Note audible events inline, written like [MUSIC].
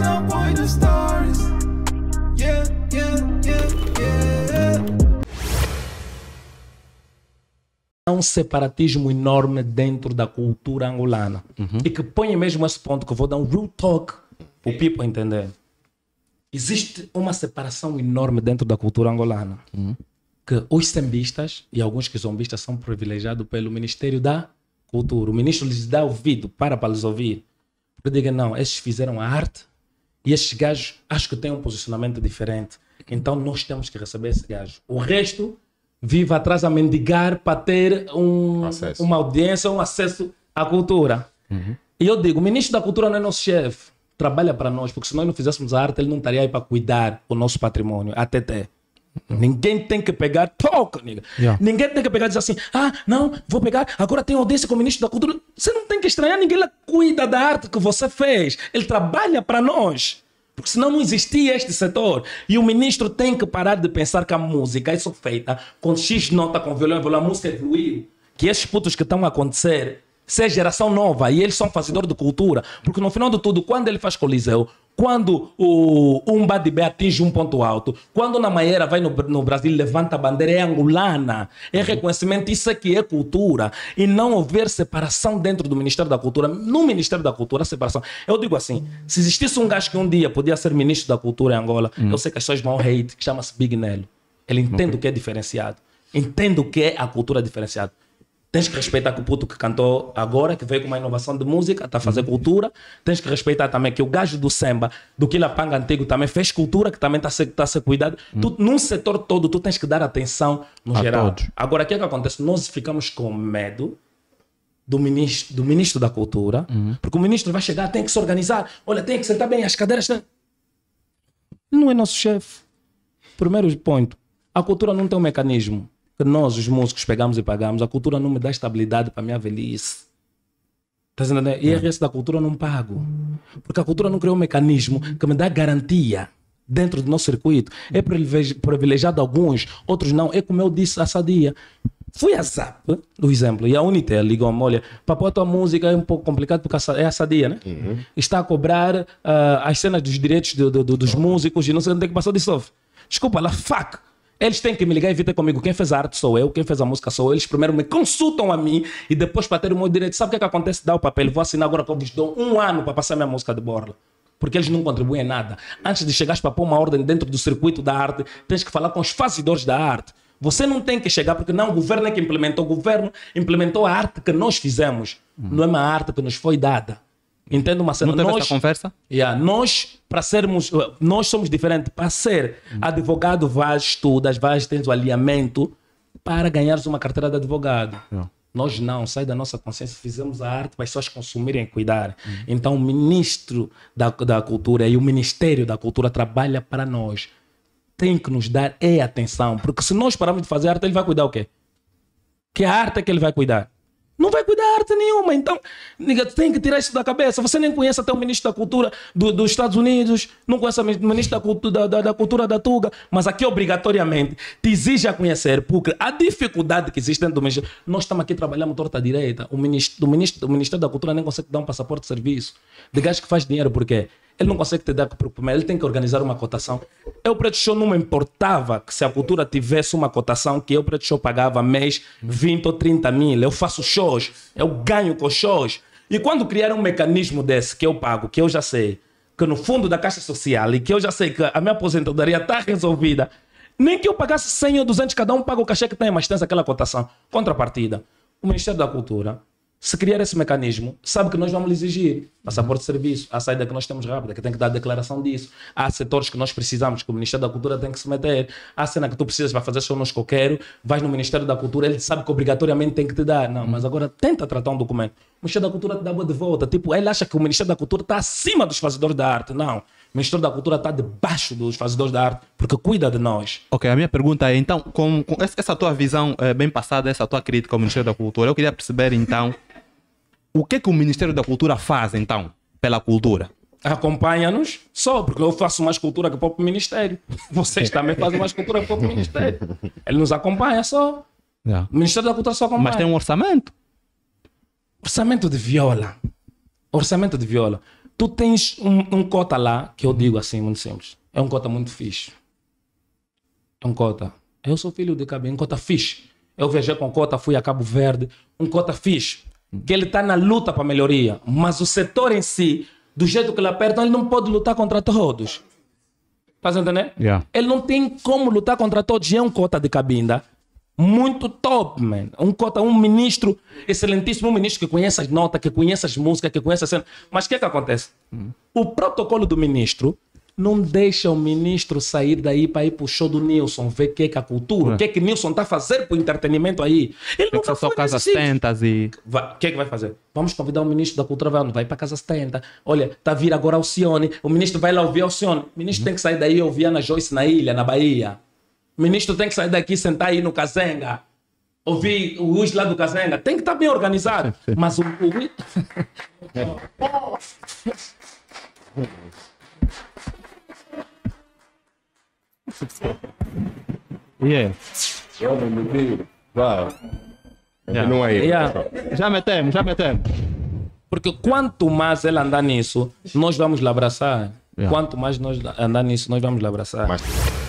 I'll point the stars. Yeah, yeah, yeah, yeah. Há um separatismo enorme dentro da cultura angolana. Uhum. E que põe mesmo esse ponto que eu vou dar um real talk para o people entender. Existe uma separação enorme dentro da cultura angolana. Uhum. Que os sambistas e alguns que zombistas são privilegiados pelo Ministério da Cultura. O ministro lhes dá ouvido, para para lhes ouvir. Porque diga, não, esses fizeram a arte e estes gajos acho que têm um posicionamento diferente. Então nós temos que receber esse gajo. O resto vive atrás a mendigar para ter um, uma audiência, um acesso à cultura. Uhum. E eu digo, o ministro da cultura não é nosso chefe. Trabalha para nós, porque se nós não fizéssemos a arte, ele não estaria aí para cuidar o nosso patrimônio, até ter. Ninguém tem que pegar toca, nigga. Yeah. Ninguém tem que pegar e dizer assim, ah, não, vou pegar, agora tem audiência com o ministro da cultura. Você não tem que estranhar, ninguém lá cuida da arte que você fez. Ele trabalha para nós. Porque senão não existia este setor. E o ministro tem que parar de pensar que a música é só feita com X nota, com violão, violão, a música evoluiu. É que esses putos que estão a acontecer, se é geração nova e eles são fazedores de cultura, porque no final de tudo, quando ele faz Coliseu, quando o Umba de Bé atinge um ponto alto, quando na Maieira vai no, no, Brasil, levanta a bandeira, é angolana, é uhum. reconhecimento, isso aqui é cultura. E não houver separação dentro do Ministério da Cultura, no Ministério da Cultura, separação. Eu digo assim: se existisse um gajo que um dia podia ser ministro da Cultura em Angola, hum. eu sei que as pessoas vão hate, que chama-se Big Nelo. Ele entende okay. o que é diferenciado, entende o que é a cultura diferenciada. Tens que respeitar que o puto que cantou agora, que veio com uma inovação de música, está a fazer uhum. cultura. Tens que respeitar também que o gajo do samba, do Quilapanga antigo, também fez cultura, que também está a ser, tá ser cuidado. Hum. Tu, num setor todo, tu tens que dar atenção no a geral. Todos. Agora, o que é que acontece? Nós ficamos com medo do ministro, do ministro da cultura, hum. porque o ministro vai chegar, tem que se organizar. Olha, tem que sentar bem as cadeiras. Tem... Não é nosso chefe. Primeiro ponto. A cultura não tem um mecanismo nós, os músicos, pegamos e pagamos. A cultura não me dá estabilidade para a minha velhice. Tá a IRS é. da cultura não pago. Porque a cultura não criou um mecanismo que me dá garantia dentro do nosso circuito. É privilegiado alguns, outros não. É como eu disse essa dia. Fui a ZAP, do exemplo, e a Unitel ligou-me: olha, papo, a tua música é um pouco complicado porque é essa dia, né? Uhum. Está a cobrar uh, as cenas dos direitos do, do, do, dos uhum. músicos e não sei onde é que passou de soft. Desculpa, lá, fuck eles têm que me ligar e vir ter comigo. Quem fez a arte sou eu, quem fez a música sou eu. Eles primeiro me consultam a mim e depois, para ter o meu direito, sabe o que, é que acontece? Dá o papel, vou assinar agora que eu lhes dou um ano para passar minha música de borla porque eles não contribuem nada. Antes de chegares para pôr uma ordem dentro do circuito da arte, tens que falar com os fazedores da arte. Você não tem que chegar, porque não, o governo é que implementou, o governo implementou a arte que nós fizemos, hum. não é uma arte que nos foi dada. Entendo uma cena. nós, conversa? Yeah, nós, para sermos. Eh, nós somos diferentes. Para ser hum. advogado, vais estudas, vais tens o alinhamento para ganhares uma carteira de advogado. Yeah. Nós não, sai da nossa consciência, fizemos a arte para as pessoas consumirem e cuidar. Uhum. Então, o ministro da, da Cultura e o Ministério da Cultura trabalha para nós. Tem que nos dar é atenção, porque se nós pararmos de fazer arte, ele vai cuidar o quê? Que arte é que ele vai cuidar? Não vai cuidar de arte nenhuma. Então, nigga, tem que tirar isso da cabeça. Você nem conhece até o ministro da Cultura do, dos Estados Unidos, não conhece o ministro da Cultura da, da, da, cultura da Tuga, mas aqui obrigatoriamente te exige a conhecer, porque a dificuldade que existe dentro do ministro. Nós estamos aqui trabalhando torta direita. O ministro, o ministro, o ministro da Cultura nem consegue dar um passaporte de serviço. De gajo que faz dinheiro, porque quê? Ele não consegue te dar para comer, ele tem que organizar uma cotação. Eu, Preto Show, não me importava que se a cultura tivesse uma cotação que eu, Preto Show, pagava mês 20 ou 30 mil. Eu faço shows, eu ganho com shows. E quando criaram um mecanismo desse que eu pago, que eu já sei, que no fundo da Caixa Social, e que eu já sei que a minha aposentadoria está resolvida, nem que eu pagasse 100 ou 200, cada um paga o cachê que tem, mas tem aquela cotação. Contrapartida. O Ministério da Cultura se criar esse mecanismo, sabe que nós vamos lhe exigir passaporte de serviço, a saída que nós temos rápida, que tem que dar declaração disso. Há setores que nós precisamos, que o Ministério da Cultura tem que se meter. Há cena que tu precisas para fazer só nos coqueiro, vais no Ministério da Cultura, ele sabe que obrigatoriamente tem que te dar. Não, mas agora tenta tratar um documento. O Ministério da Cultura te dá boa de volta. Tipo, ele acha que o Ministério da Cultura está acima dos fazedores da arte. Não. O Ministério da Cultura está debaixo dos fazedores da arte, porque cuida de nós. Ok, a minha pergunta é, então, com, com essa tua visão é, bem passada, essa tua crítica ao Ministério da Cultura, eu queria perceber, então, [LAUGHS] O que é que o Ministério da Cultura faz, então, pela cultura? Acompanha-nos só, porque eu faço mais cultura que o próprio Ministério. [LAUGHS] Vocês também fazem mais cultura que o próprio Ministério. Ele nos acompanha só. Yeah. O Ministério da Cultura só acompanha. Mas tem um orçamento. Orçamento de viola. Orçamento de viola. Tu tens um, um cota lá, que eu digo assim, muito simples. É um cota muito fixe. É um cota. Eu sou filho de Cabinho, um cota fixe. Eu viajei com cota, fui a Cabo Verde. Um cota fixe que ele está na luta para melhoria, mas o setor em si, do jeito que ele aperta, ele não pode lutar contra todos. Está entendendo? Yeah. Ele não tem como lutar contra todos. é um cota de cabinda muito top, man. Um cota, um ministro excelentíssimo, um ministro que conhece as notas, que conhece as músicas, que conhece a cena. Mas o que é que acontece? Hum. O protocolo do ministro não deixa o ministro sair daí para ir pro show do Nilson, ver o que é que a cultura, o é. que é que Nilson tá fazendo pro entretenimento aí. Ele não vai só casas tentas e... O que é que vai fazer? Vamos convidar o ministro da cultura, vai, vai para casas tentas. Olha, tá vir agora Alcione, o ministro vai lá ouvir Alcione. O ministro uhum. tem que sair daí e ouvir Ana Joyce na ilha, na Bahia. O ministro tem que sair daqui sentar aí no Cazenga. Ouvir o Luiz lá do Cazenga. Tem que estar tá bem organizado. Mas o... o... [LAUGHS] [LAUGHS] Yeah. vamos meu Deus. vai, Continua aí. Yeah. Já metemos, já metemos. Porque quanto mais ela andar nisso, nós vamos lhe abraçar. Yeah. Quanto mais nós andar nisso, nós vamos lhe abraçar. Mas...